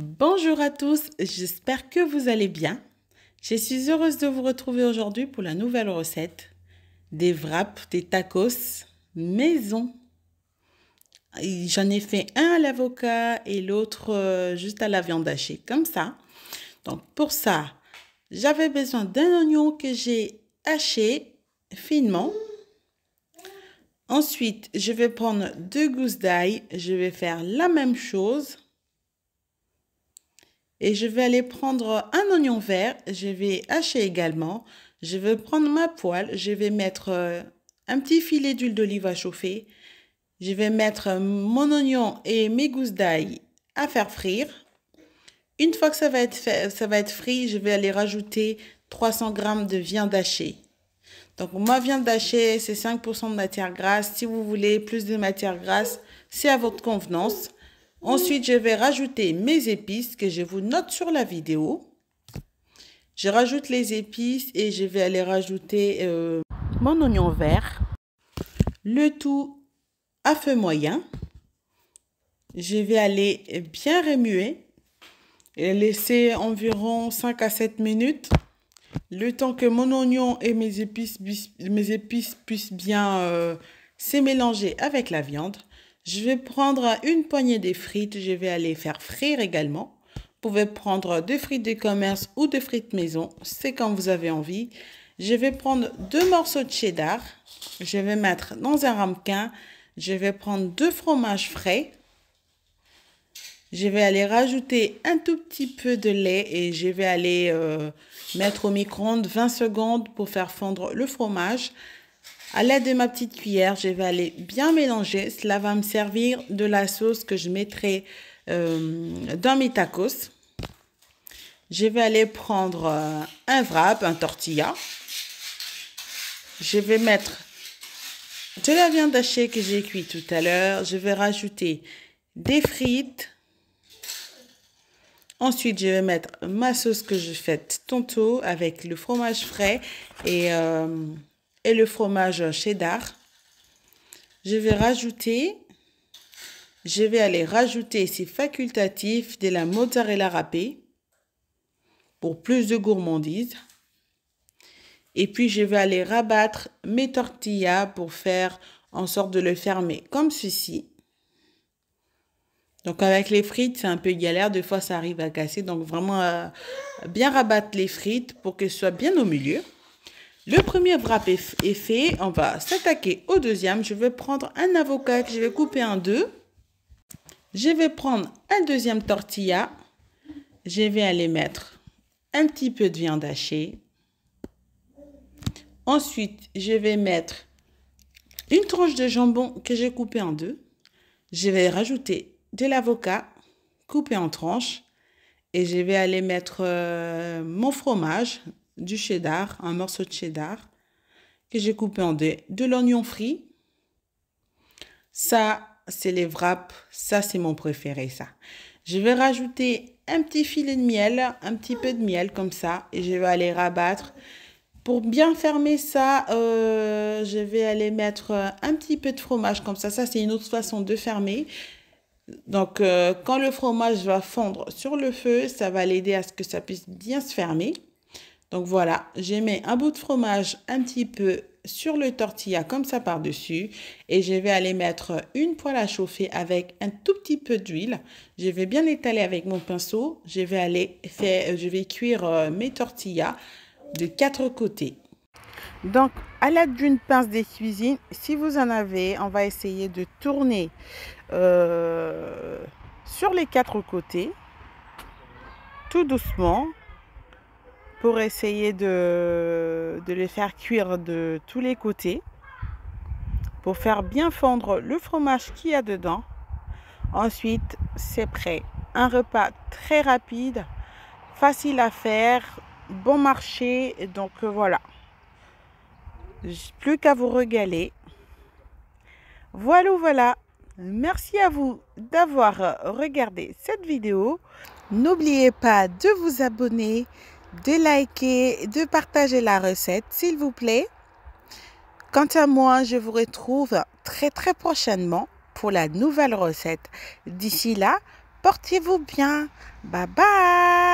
Bonjour à tous, j'espère que vous allez bien. Je suis heureuse de vous retrouver aujourd'hui pour la nouvelle recette des wraps, des tacos maison. J'en ai fait un à l'avocat et l'autre euh, juste à la viande hachée, comme ça. Donc pour ça, j'avais besoin d'un oignon que j'ai haché finement. Ensuite, je vais prendre deux gousses d'ail. Je vais faire la même chose. Et je vais aller prendre un oignon vert, je vais hacher également. Je vais prendre ma poêle, je vais mettre euh, un petit filet d'huile d'olive à chauffer. Je vais mettre euh, mon oignon et mes gousses d'ail à faire frire. Une fois que ça va être, ça va être frit, je vais aller rajouter 300 g de viande hachée. Donc ma viande hachée, c'est 5% de matière grasse. Si vous voulez plus de matière grasse, c'est à votre convenance. Ensuite, je vais rajouter mes épices que je vous note sur la vidéo. Je rajoute les épices et je vais aller rajouter euh, mon oignon vert. Le tout à feu moyen. Je vais aller bien remuer et laisser environ 5 à 7 minutes. Le temps que mon oignon et mes épices, mes épices puissent bien euh, se mélanger avec la viande. Je vais prendre une poignée de frites. Je vais aller faire frire également. Vous pouvez prendre des frites de commerce ou des frites maison. C'est comme vous avez envie. Je vais prendre deux morceaux de cheddar. Je vais mettre dans un ramequin. Je vais prendre deux fromages frais. Je vais aller rajouter un tout petit peu de lait et je vais aller euh, mettre au micro-ondes 20 secondes pour faire fondre le fromage. À l'aide de ma petite cuillère, je vais aller bien mélanger. Cela va me servir de la sauce que je mettrai euh, dans mes tacos. Je vais aller prendre euh, un wrap, un tortilla. Je vais mettre de la viande hachée que j'ai cuite tout à l'heure. Je vais rajouter des frites. Ensuite, je vais mettre ma sauce que je faite tantôt avec le fromage frais et euh, le fromage cheddar. Je vais rajouter, je vais aller rajouter, c'est facultatif, de la mozzarella râpée pour plus de gourmandise. Et puis, je vais aller rabattre mes tortillas pour faire en sorte de le fermer comme ceci. Donc avec les frites, c'est un peu galère. Des fois, ça arrive à casser. Donc vraiment, euh, bien rabattre les frites pour que ce soit bien au milieu. Le premier wrap est fait. On va s'attaquer au deuxième. Je vais prendre un avocat que je vais couper en deux. Je vais prendre un deuxième tortilla. Je vais aller mettre un petit peu de viande hachée. Ensuite, je vais mettre une tranche de jambon que j'ai coupé en deux. Je vais rajouter de l'avocat coupé en tranches et je vais aller mettre euh, mon fromage du cheddar, un morceau de cheddar que j'ai coupé en deux, de l'oignon frit. Ça, c'est les wraps. Ça, c'est mon préféré, ça. Je vais rajouter un petit filet de miel, un petit peu de miel comme ça, et je vais aller rabattre. Pour bien fermer ça, euh, je vais aller mettre un petit peu de fromage comme ça. Ça, c'est une autre façon de fermer. Donc, euh, quand le fromage va fondre sur le feu, ça va l'aider à ce que ça puisse bien se fermer. Donc voilà, j'ai mis un bout de fromage un petit peu sur le tortilla comme ça par-dessus et je vais aller mettre une poêle à chauffer avec un tout petit peu d'huile. Je vais bien étaler avec mon pinceau. Je vais aller faire, euh, je vais cuire euh, mes tortillas de quatre côtés. Donc, à l'aide d'une pince des cuisines, si vous en avez, on va essayer de tourner euh, sur les quatre côtés, tout doucement, pour essayer de, les faire cuire de tous les côtés pour faire bien fondre le fromage qu'il y a dedans. Ensuite, c'est prêt. Un repas très rapide, facile à faire, bon marché. Donc euh, voilà. Plus qu'à vous régaler. Voilà, voilà. Merci à vous d'avoir regardé cette vidéo. N'oubliez pas de vous abonner de liker, de partager la recette, s'il vous plaît. Quant à moi, je vous retrouve très très prochainement pour la nouvelle recette. D'ici là, portez-vous bien. Bye bye